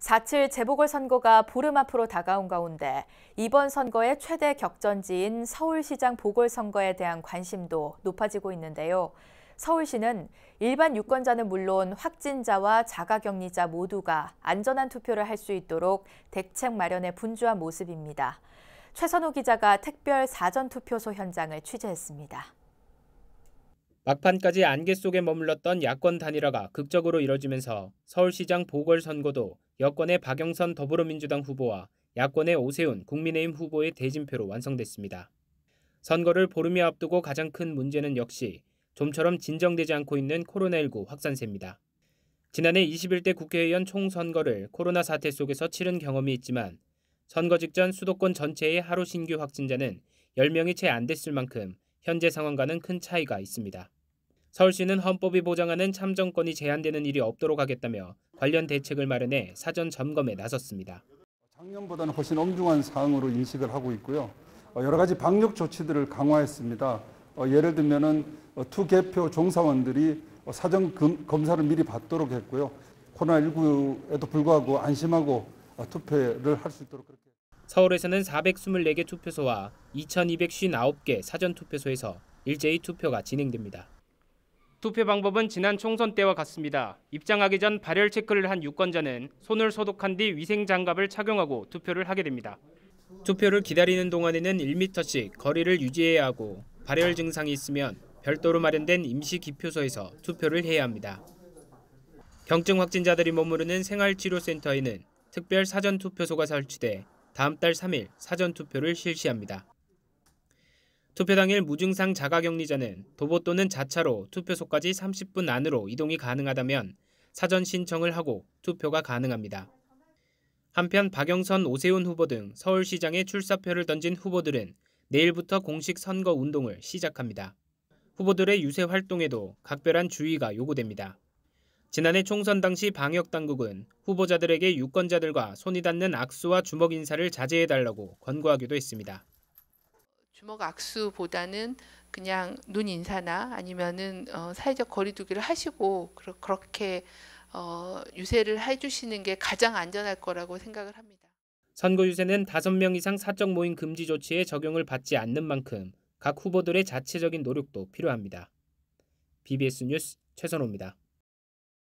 4.7 재보궐선거가 보름 앞으로 다가온 가운데 이번 선거의 최대 격전지인 서울시장 보궐선거에 대한 관심도 높아지고 있는데요. 서울시는 일반 유권자는 물론 확진자와 자가격리자 모두가 안전한 투표를 할 수 있도록 대책 마련에 분주한 모습입니다. 최선우 기자가 특별 사전투표소 현장을 취재했습니다. 막판까지 안개 속에 머물렀던 야권 단일화가 극적으로 이뤄지면서 서울시장 보궐선거도 여권의 박영선 더불어민주당 후보와 야권의 오세훈 국민의힘 후보의 대진표로 완성됐습니다. 선거를 보름이 앞두고 가장 큰 문제는 역시 좀처럼 진정되지 않고 있는 코로나19 확산세입니다. 지난해 21대 국회의원 총선거를 코로나 사태 속에서 치른 경험이 있지만 선거 직전 수도권 전체의 하루 신규 확진자는 10명이 채 안 됐을 만큼 현재 상황과는 큰 차이가 있습니다. 서울시는 헌법이 보장하는 참정권이 제한되는 일이 없도록 하겠다며 관련 대책을 마련해 사전 점검에 나섰습니다. 작년보다는 훨씬 엄중한 사항으로 인식을 하고 있고요. 어, 여러 가지 방역 조치들을 강화했습니다. 어, 예를 들면은 투개표 어, 종사원들이 사전 검사를 미리 받도록 했고요. 코로나19에도 불구하고 안심하고 투표를 할 수 있도록 그렇게. 서울에서는 424개 투표소와 2,259개 사전 투표소에서 일제히 투표가 진행됩니다. 투표 방법은 지난 총선 때와 같습니다. 입장하기 전 발열 체크를 한 유권자는 손을 소독한 뒤 위생 장갑을 착용하고 투표를 하게 됩니다. 투표를 기다리는 동안에는 1미터씩 거리를 유지해야 하고 발열 증상이 있으면 별도로 마련된 임시 기표소에서 투표를 해야 합니다. 경증 확진자들이 머무르는 생활치료센터에는 특별 사전투표소가 설치돼 다음 달 3일 사전투표를 실시합니다. 투표 당일 무증상 자가격리자는 도보 또는 자차로 투표소까지 30분 안으로 이동이 가능하다면 사전 신청을 하고 투표가 가능합니다. 한편 박영선, 오세훈 후보 등 서울시장에 출사표를 던진 후보들은 내일부터 공식 선거 운동을 시작합니다. 후보들의 유세 활동에도 각별한 주의가 요구됩니다. 지난해 총선 당시 방역 당국은 후보자들에게 유권자들과 손이 닿는 악수와 주먹 인사를 자제해달라고 권고하기도 했습니다. 주먹 악수보다는 그냥 눈 인사나 아니면은 어, 사회적 거리두기를 하시고 그러, 렇게 어, 유세를 해주시는 게 가장 안전할 거라고 생각을 합니다. 선거 유세는 5명 이상 사적 모임 금지 조치에 적용을 받지 않는 만큼 각 후보들의 자체적인 노력도 필요합니다. BBS 뉴스 최선호입니다.